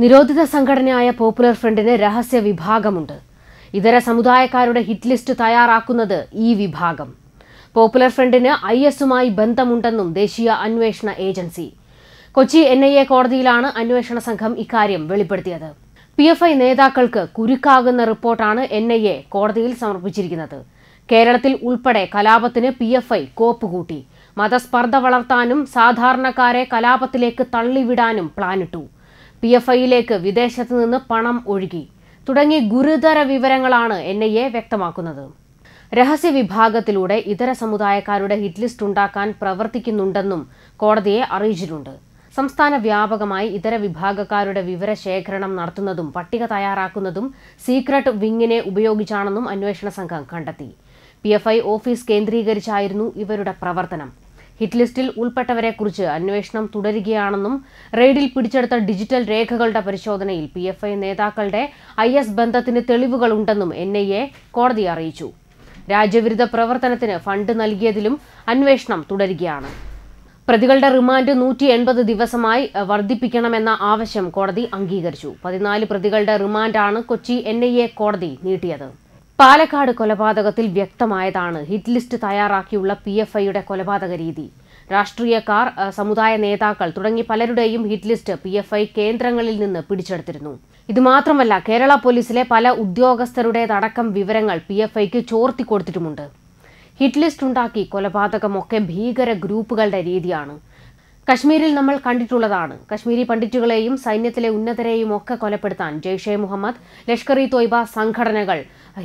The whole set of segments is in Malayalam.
നിരോധിത സംഘടനയായ പോപ്പുലർ ഫ്രണ്ടിന് രഹസ്യ വിഭാഗമുണ്ട് ഇതര സമുദായക്കാരുടെ ഹിറ്റ് ലിസ്റ്റ് തയ്യാറാക്കുന്നത് ഈ വിഭാഗം പോപ്പുലർ ഫ്രണ്ടിന് ഐ എസുമായി ബന്ധമുണ്ടെന്നും ദേശീയ അന്വേഷണ agency Kochi N I A കോടതിയിലാണ് അന്വേഷണ സംഘം ഇക്കാര്യം വെളിപ്പെടുത്തിയത് പി എഫ് ഐ നേതാക്കൾക്ക് കുരുക്കാകുന്ന റിപ്പോർട്ടാണ് എൻ ഐ എ കോടതിയിൽ സമർപ്പിച്ചിരിക്കുന്നത് കേരളത്തിൽ ഉൾപ്പെടെ കലാപത്തിന് പി എഫ് ഐ കോപ്പ് കൂട്ടി മതസ്പർദ്ധ വളർത്താനും സാധാരണക്കാരെ കലാപത്തിലേക്ക് തള്ളിവിടാനും പ്ലാനിട്ടു പി എഫ് ഐയിലേക്ക് വിദേശത്ത് നിന്ന് പണം ഒഴുകി തുടങ്ങി ഗുരുതര വിവരങ്ങളാണ് എൻ ഐ എ വ്യക്തമാക്കുന്നത് രഹസ്യ വിഭാഗത്തിലൂടെ ഇതര സമുദായക്കാരുടെ ഹിറ്റ് ലിസ്റ്റ് ഉണ്ടാക്കാൻ പ്രവർത്തിക്കുന്നുണ്ടെന്നും കോടതിയെ അറിയിച്ചിട്ടുണ്ട് സംസ്ഥാന വ്യാപകമായി ഇതര വിഭാഗക്കാരുടെ വിവരശേഖരണം നടത്തുന്നതും പട്ടിക തയ്യാറാക്കുന്നതും സീക്രട്ട് വിങ്ങിനെ ഉപയോഗിച്ചാണെന്നും അന്വേഷണ സംഘം കണ്ടെത്തി പി ഓഫീസ് കേന്ദ്രീകരിച്ചായിരുന്നു ഇവരുടെ പ്രവർത്തനം ഹിറ്റ് ലിസ്റ്റിൽ ഉൾപ്പെട്ടവരെക്കുറിച്ച് അന്വേഷണം തുടരുകയാണെന്നും റെയ്ഡിൽ പിടിച്ചെടുത്ത ഡിജിറ്റൽ രേഖകളുടെ പരിശോധനയിൽ പി എഫ് ഐ നേതാക്കളുടെ ഐ എസ് ബന്ധത്തിന് തെളിവുകളുണ്ടെന്നും എൻ ഐ എ കോടതി അറിയിച്ചു രാജ്യവിരുദ്ധ പ്രവർത്തനത്തിന് ഫണ്ട് നൽകിയതിലും അന്വേഷണം തുടരുകയാണ് പ്രതികളുടെ റിമാൻഡ് നൂറ്റി എൺപത് ദിവസമായി വർദ്ധിപ്പിക്കണമെന്ന ആവശ്യം കോടതി അംഗീകരിച്ചു പതിനാല് പ്രതികളുടെ റിമാൻഡാണ് കൊച്ചി എൻ കോടതി നീട്ടിയത് പാലക്കാട് കൊലപാതകത്തിൽ വ്യക്തമായതാണ് ഹിറ്റ് ലിസ്റ്റ് തയ്യാറാക്കിയുള്ള പി എഫ് ഐയുടെ കൊലപാതക രീതി രാഷ്ട്രീയക്കാർ സമുദായ നേതാക്കൾ തുടങ്ങി പലരുടെയും hit list P F I കേന്ദ്രങ്ങളിൽ നിന്ന് പിടിച്ചെടുത്തിരുന്നു ഇതുമാത്രമല്ല കേരള പോലീസിലെ പല ഉദ്യോഗസ്ഥരുടേതടക്കം വിവരങ്ങൾ പി എഫ് ഐക്ക് ചോർത്തി കൊടുത്തിട്ടുമുണ്ട് ഹിറ്റ് ലിസ്റ്റ് ഉണ്ടാക്കി കൊലപാതകമൊക്കെ ഭീകര ഗ്രൂപ്പുകളുടെ രീതിയാണ് കശ്മീരിൽ നമ്മൾ കണ്ടിട്ടുള്ളതാണ് കശ്മീരി പണ്ഡിറ്റുകളെയും സൈന്യത്തിലെ ഉന്നതരെയും ഒക്കെ കൊലപ്പെടുത്താൻ ജെയ്ഷെ മുഹമ്മദ് ലഷ്കർ ഇ തോയ്ബ സംഘടനകൾ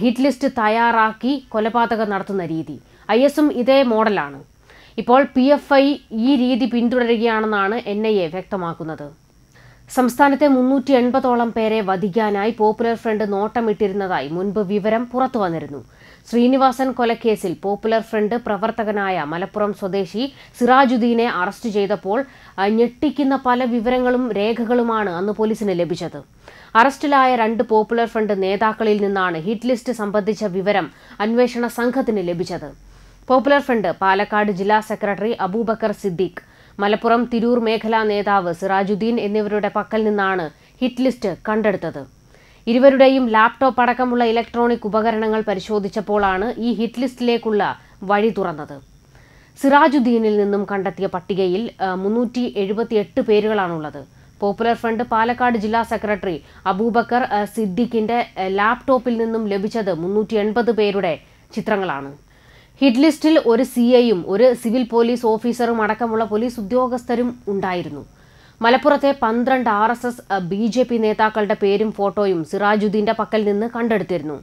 ഹിറ്റ് ലിസ്റ്റ് തയ്യാറാക്കി കൊലപാതകം നടത്തുന്ന രീതി ഐ എസും ഇതേ മോഡലാണ് ഇപ്പോൾ പി എഫ് ഐ ഈ രീതി പിന്തുടരുകയാണെന്നാണ് എൻ ഐ എ വ്യക്തമാക്കുന്നത് സംസ്ഥാനത്തെ മുന്നൂറ്റി എൺപതോളം പേരെ വധിക്കാനായി പോപ്പുലർ ഫ്രണ്ട് നോട്ടമിട്ടിരുന്നതായി മുൻപ് വിവരം പുറത്തു വന്നിരുന്നു ശ്രീനിവാസൻ കൊലക്കേസിൽ പോപ്പുലർ ഫ്രണ്ട് പ്രവർത്തകനായ മലപ്പുറം സ്വദേശി സിറാജുദ്ദീനെ അറസ്റ്റ് ചെയ്തപ്പോൾ ഞെട്ടിക്കുന്ന പല വിവരങ്ങളും രേഖകളുമാണ് അന്ന് പോലീസിന് ലഭിച്ചത് അറസ്റ്റിലായ രണ്ട് പോപ്പുലർ ഫ്രണ്ട് നേതാക്കളിൽ നിന്നാണ് ഹിറ്റ് ലിസ്റ്റ് സംബന്ധിച്ച വിവരം അന്വേഷണ സംഘത്തിന് ലഭിച്ചത് പോപ്പുലർ ഫ്രണ്ട് പാലക്കാട് ജില്ലാ സെക്രട്ടറി അബൂബക്കർ സിദ്ദീഖ് മലപ്പുറം തിരൂർ മേഖലാ നേതാവ് സിറാജുദ്ദീൻ എന്നിവരുടെ പക്കൽ നിന്നാണ് ഹിറ്റ് ലിസ്റ്റ് കണ്ടെടുത്തത് ഇരുവരുടെയും ലാപ്ടോപ്പ് അടക്കമുള്ള ഇലക്ട്രോണിക് ഉപകരണങ്ങൾ പരിശോധിച്ചപ്പോഴാണ് ഈ ഹിറ്റ് ലിസ്റ്റിലേക്കുള്ള വഴി തുറന്നത് സിറാജുദ്ദീനിൽ നിന്നും കണ്ടെത്തിയ പട്ടികയിൽ മുന്നൂറ്റി എഴുപത്തിയെട്ട് പേരുകളാണുള്ളത് പോപ്പുലർ ഫ്രണ്ട് പാലക്കാട് ജില്ലാ സെക്രട്ടറി അബൂബക്കർ സിദ്ദിഖിന്റെ ലാപ്ടോപ്പിൽ നിന്നും ലഭിച്ചത് മുന്നൂറ്റി എൺപത് പേരുടെ ചിത്രങ്ങളാണ് ഹിറ്റ് ലിസ്റ്റിൽ ഒരു സി ഐയും ഒരു സിവിൽ പോലീസ് ഓഫീസറും അടക്കമുള്ള പോലീസ് ഉദ്യോഗസ്ഥരും ഉണ്ടായിരുന്നു മലപ്പുറത്തെ പന്ത്രണ്ട് R S S B J P നേതാക്കളുടെ പേരും ഫോട്ടോയും സിറാജുദ്ദീന്റെ പക്കൽ നിന്ന് കണ്ടെടുത്തിരുന്നു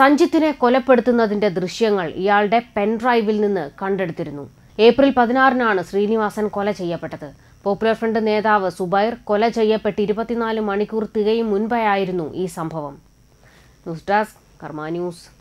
സഞ്ജിത്തിനെ കൊലപ്പെടുത്തുന്നതിൻ്റെ ദൃശ്യങ്ങൾ ഇയാളുടെ പെൻഡ്രൈവിൽ നിന്ന് കണ്ടെടുത്തിരുന്നു ഏപ്രിൽ പതിനാറിനാണ് ശ്രീനിവാസൻ കൊല ചെയ്യപ്പെട്ടത് പോപ്പുലർ ഫ്രണ്ട് നേതാവ് സുബൈർ കൊല ചെയ്യപ്പെട്ട് ഇരുപത്തിനാല് മണിക്കൂർ തികയും മുൻപായിരുന്നു ഈ സംഭവം ന്യൂസ് ഡെസ്ക് കർമ്മ ന്യൂസ്